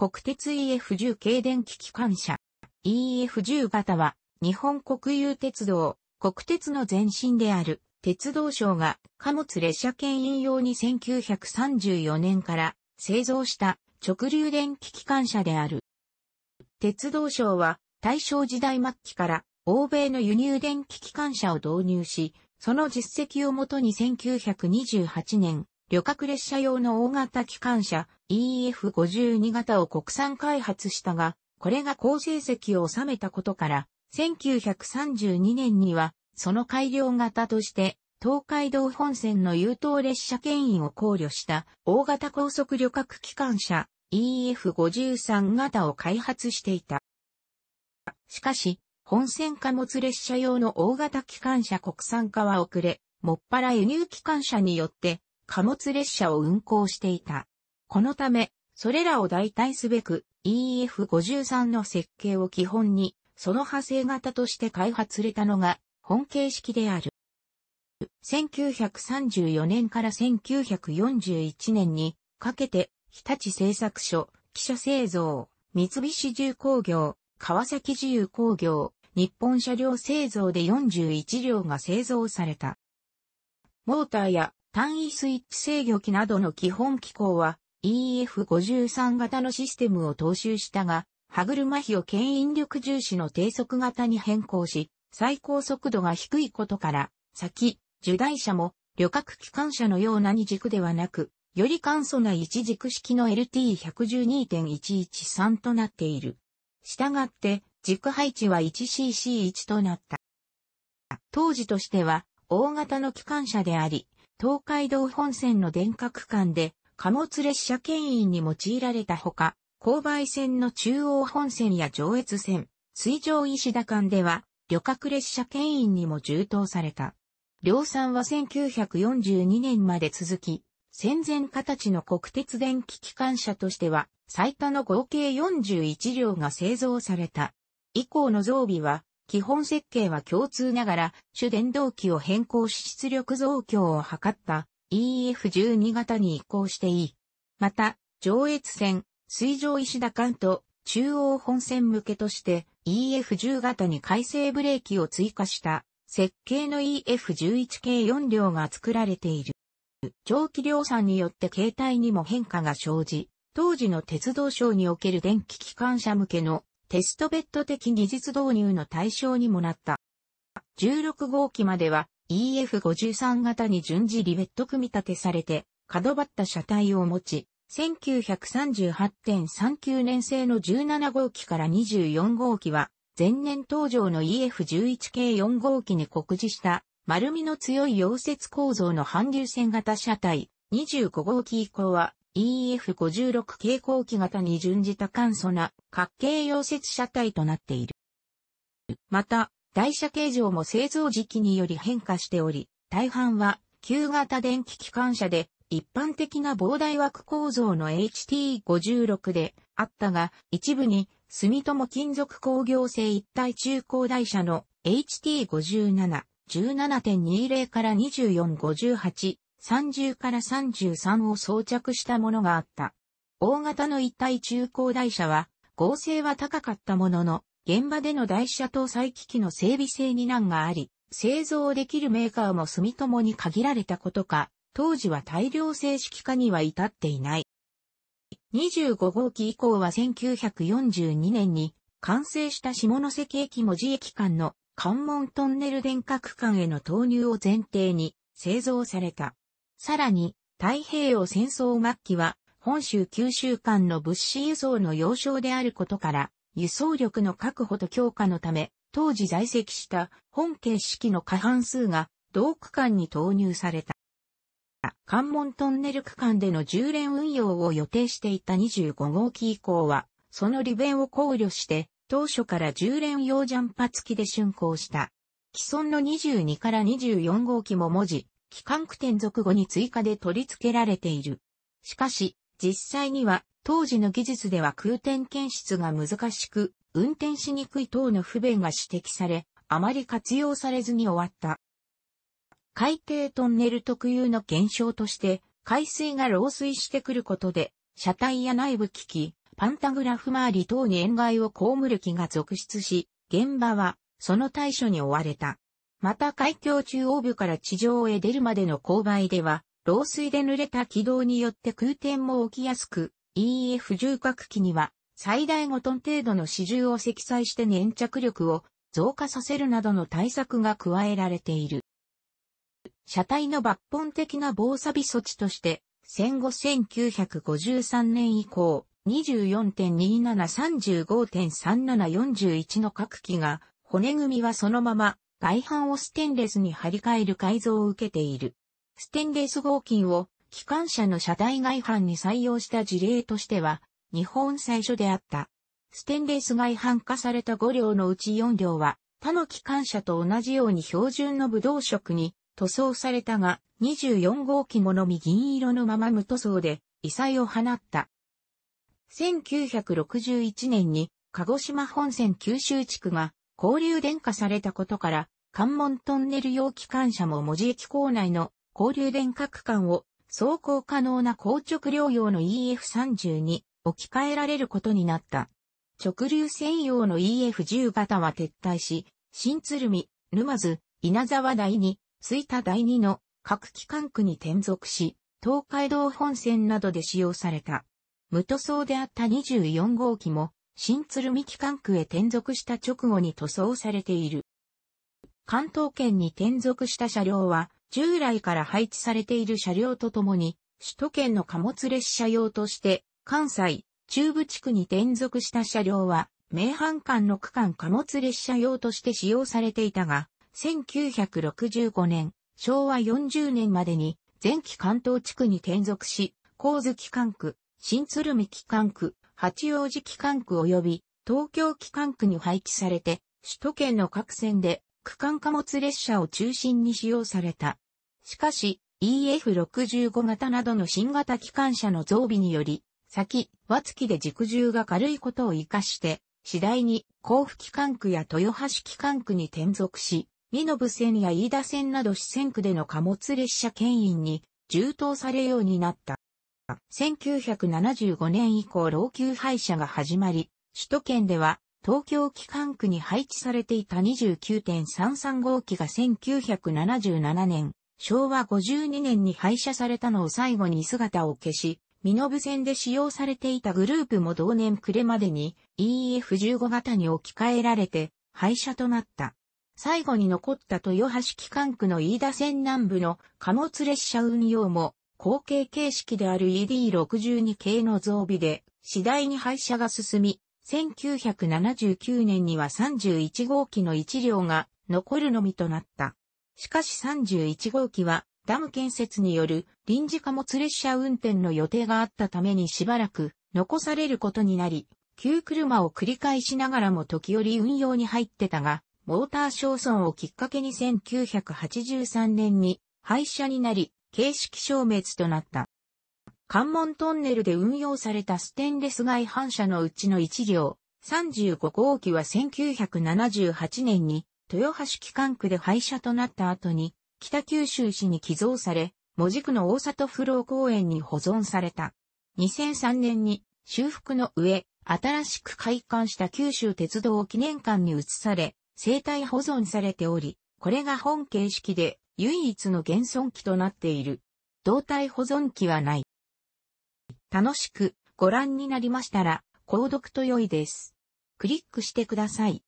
国鉄 EF10 軽電気機関車。EF10 型は、日本国有鉄道、国鉄の前身である、鉄道省が貨物列車牽引用に1934年から製造した直流電気機関車である。鉄道省は大正時代末期から欧米の輸入電気機関車を導入し、その実績をもとに1928年、旅客列車用の大型機関車 EF52 型を国産開発したが、これが好成績を収めたことから、1932年には、その改良型として、東海道本線の優等列車牽引を考慮した大型高速旅客機関車 EF53 型を開発していた。しかし、本線貨物列車用の大型機関車国産化は遅れ、もっぱら輸入機関車によって貨物列車を運行していた。このため、それらを代替すべく EF53 の設計を基本に、その派生型として開発されたのが本形式である。1934年から1941年にかけて日立製作所、記者製造、三菱重工業、川崎自由工業、日本車両製造で41両が製造された。モーターや単位スイッチ制御機などの基本機構は EF53 型のシステムを踏襲したが、歯車比を牽引力重視の低速型に変更し、最高速度が低いことから、先、受大車も旅客機関車のような二軸ではなく、より簡素な一軸式の LT112.113 となっている。したがって、軸配置は 1cc1 となった。当時としては、大型の機関車であり、東海道本線の電化区間で貨物列車牽引に用いられたほか、勾配線の中央本線や上越線、水上石田間では旅客列車牽引にも充当された。量産は1942年まで続き、戦前形の国鉄電気機関車としては最多の合計41両が製造された。以降の増備は基本設計は共通ながら、主電動機を変更し出力増強を図った EF12 型に移行していい。また、上越線、水上石田間と中央本線向けとして EF10 型に改正ブレーキを追加した設計の EF11 系4両が作られている。長期量産によって携帯にも変化が生じ、当時の鉄道省における電気機関車向けのテストベッド的技術導入の対象にもなった。16号機までは EF53 型に順次リベット組み立てされて、角張った車体を持ち、1938.39年製の17号機から24号機は、前年登場の EF11 系4号機に酷似した丸みの強い溶接構造の反流線型車体、25号機以降は EF56 蛍光機型に準じた簡素な角形溶接車体となっている。また、台車形状も製造時期により変化しており、大半は旧型電気機関車で一般的な膨大枠構造の HT56 であったが、一部に住友金属工業製一体中高台車の HT57、17.20から2458 30から33を装着したものがあった。大型の一体中高台車は合成は高かったものの、現場での台車搭載機器の整備性に難があり、製造できるメーカーも住友に限られたことか、当時は大量正式化には至っていない。25号機以降は1942年に完成した下関駅文字駅間の関門トンネル電化区間への投入を前提に製造された。さらに、太平洋戦争末期は、本州九州間の物資輸送の要衝であることから、輸送力の確保と強化のため、当時在籍した本形式の過半数が同区間に投入された。関門トンネル区間での10連運用を予定していた25号機以降は、その利便を考慮して、当初から10連用ジャンパ付きで竣工した。既存の22から24号機も文字、機関区転属後に追加で取り付けられている。しかし、実際には当時の技術では空転検出が難しく、運転しにくい等の不便が指摘され、あまり活用されずに終わった。海底トンネル特有の現象として、海水が漏水してくることで、車体や内部機器、パンタグラフ周り等に塩害を被る気が続出し、現場はその対処に追われた。また海峡中央部から地上へ出るまでの勾配では、漏水で濡れた軌道によって空転も起きやすく、EF 重核機には最大5トン程度の支重を積載して粘着力を増加させるなどの対策が加えられている。車体の抜本的な防錆措置として、戦後1953年以降、24.27、35.37、41の各機が、骨組みはそのまま外反をステンレスに張り替える改造を受けている。ステンレス合金を機関車の車体外反に採用した事例としては、日本最初であった。ステンレス外反化された5両のうち4両は、他の機関車と同じように標準の武道色に塗装されたが、24号機ものみ銀色のまま無塗装で、異彩を放った。1961年に、鹿児島本線九州地区が交流電化されたことから、関門トンネル用機関車も文字駅構内の交流電化区間を走行可能な硬直両用の EF30 に置き換えられることになった。直流専用の EF10 型は撤退し、新鶴見、沼津、稲沢第2、吹田第2の各機関区に転属し、東海道本線などで使用された。無塗装であった24号機も新鶴見機関区へ転属した直後に塗装されている。関東圏に転属した車両は、従来から配置されている車両とともに、首都圏の貨物列車用として、関西、中部地区に転属した車両は、名阪間の区間貨物列車用として使用されていたが、1965年、昭和40年までに、前期関東地区に転属し、神津機関区、新鶴見機関区、八王子機関区及び東京機関区に配置されて、首都圏の各線で区間貨物列車を中心に使用された。しかし、EF65 型などの新型機関車の増備により、先、和月で軸重が軽いことを活かして、次第に甲府機関区や豊橋機関区に転属し、濃部線や飯田線など四線区での貨物列車牽引に充当されようになった。1975年以降老朽廃車が始まり、首都圏では東京機関区に配置されていた29.33号機が1977年、昭和52年に廃車されたのを最後に姿を消し、身延線で使用されていたグループも同年暮れまでに EF15 型に置き換えられて廃車となった。最後に残った豊橋機関区の飯田線南部の貨物列車運用も後継形式である ED62 系の増備で、次第に廃車が進み、1979年には31号機の1両が残るのみとなった。しかし31号機はダム建設による臨時貨物列車運転の予定があったためにしばらく残されることになり、旧車を繰り返しながらも時折運用に入ってたが、モーター焼損をきっかけに1983年に廃車になり、形式消滅となった。関門トンネルで運用されたステンレス外反射のうちの1両、35号機は1978年に豊橋機関区で廃車となった後に北九州市に寄贈され、文字区の大里不老公園に保存された。2003年に修復の上、新しく開館した九州鉄道記念館に移され、生態保存されており、これが本形式で唯一の現存機となっている。動体保存機はない。楽しくご覧になりましたら、購読と良いです。クリックしてください。